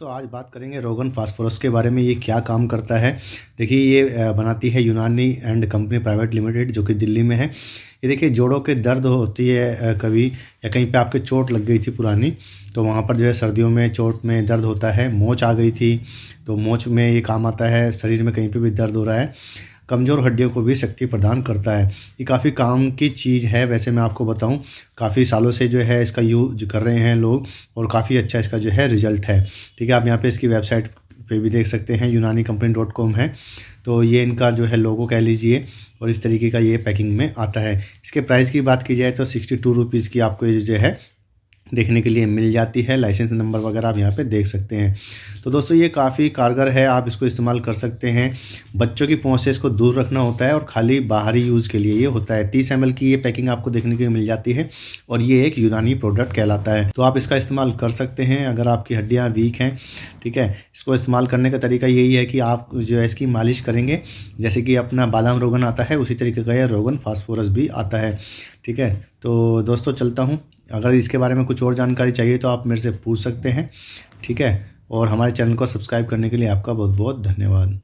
दोस्तों आज बात करेंगे रोगन फास्फोरस के बारे में ये क्या काम करता है देखिए ये बनाती है यूनानी एंड कंपनी प्राइवेट लिमिटेड जो कि दिल्ली में है ये देखिए जोड़ों के दर्द होती है कभी या कहीं पे आपके चोट लग गई थी पुरानी तो वहाँ पर जो है सर्दियों में चोट में दर्द होता है मोच आ गई थी तो मोच में ये काम आता है शरीर में कहीं पर भी दर्द हो रहा है कमज़ोर हड्डियों को भी शक्ति प्रदान करता है ये काफ़ी काम की चीज़ है वैसे मैं आपको बताऊँ काफ़ी सालों से जो है इसका यूज कर रहे हैं लोग और काफ़ी अच्छा इसका जो है रिजल्ट है ठीक है आप यहाँ पर इसकी वेबसाइट पे भी देख सकते हैं यूनानी कंपनी डॉट कॉम है तो ये इनका जो है लोगो कह लीजिए और इस तरीके का ये पैकिंग में आता है इसके प्राइस की बात की जाए तो सिक्सटी टू रुपीज़ की आपको ये जो है देखने के लिए मिल जाती है लाइसेंस नंबर वगैरह आप यहाँ पे देख सकते हैं तो दोस्तों ये काफ़ी कारगर है आप इसको इस्तेमाल कर सकते हैं बच्चों की पहुँच से इसको दूर रखना होता है और खाली बाहरी यूज़ के लिए ये होता है तीस एम की ये पैकिंग आपको देखने के लिए मिल जाती है और ये एक यूनानी प्रोडक्ट कहलाता है तो आप इसका इस्तेमाल कर सकते हैं अगर आपकी हड्डियाँ वीक हैं ठीक है इसको इस्तेमाल करने का तरीका यही है कि आप जो है इसकी मालिश करेंगे जैसे कि अपना बादाम रोगन आता है उसी तरीके का यह रोगन फास्फोरस भी आता है ठीक है तो दोस्तों चलता हूँ अगर इसके बारे में कुछ और जानकारी चाहिए तो आप मेरे से पूछ सकते हैं ठीक है और हमारे चैनल को सब्सक्राइब करने के लिए आपका बहुत बहुत धन्यवाद